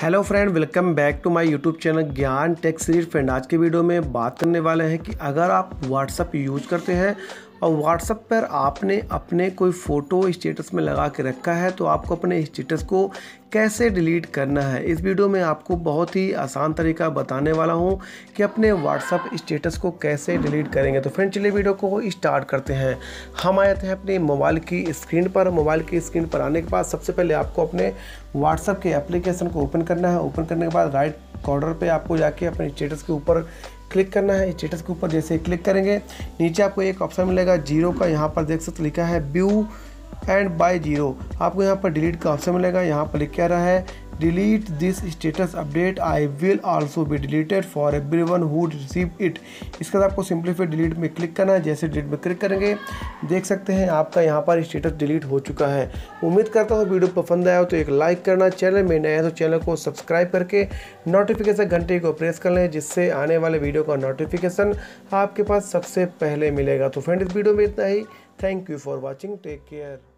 hello friend welcome back to my YouTube channel Gyan tech series friend आज के video में बात करने वाले हैं कि अगर आप व्हाट्सअप यूज करते हैं और व्हाट्सअप पर आपने अपने कोई फ़ोटो स्टेटस में लगा के रखा है तो आपको अपने स्टेटस को कैसे डिलीट करना है इस वीडियो में आपको बहुत ही आसान तरीका बताने वाला हूँ कि अपने व्हाट्सअप स्टेटस को कैसे डिलीट करेंगे तो फ्रेंड चलिए वीडियो को स्टार्ट करते हैं हम आए थे अपने मोबाइल की स्क्रीन पर मोबाइल की स्क्रीन पर आने के बाद सबसे पहले आपको अपने व्हाट्सअप के एप्लीकेशन को ओपन करना है ओपन करने के बाद राइट कॉर्डर पर आपको जाके अपने स्टेटस के ऊपर क्लिक करना है स्टेटस के ऊपर जैसे क्लिक करेंगे नीचे आपको एक ऑप्शन मिलेगा जीरो का यहाँ पर देख सकते लिखा है व्यू एंड बाय जीरो आपको यहाँ पर डिलीट का ऑप्शन मिलेगा यहाँ पर लिख क्या रहा है delete this status update i will also be deleted for everyone who receive it इसके बाद आपको सिंपली फिर डिलीट में क्लिक करना है जैसे डिलीट में क्लिक करेंगे देख सकते हैं आपका यहाँ पर स्टेटस डिलीट हो चुका है उम्मीद करता हूँ वीडियो पसंद आया हो तो एक लाइक करना चैनल में नया तो चैनल को सब्सक्राइब करके नोटिफिकेशन घंटे को प्रेस कर लें जिससे आने वाले वीडियो का नोटिफिकेशन आपके पास सबसे पहले मिलेगा तो फ्रेंड इस वीडियो में इतना ही thank you for watching take care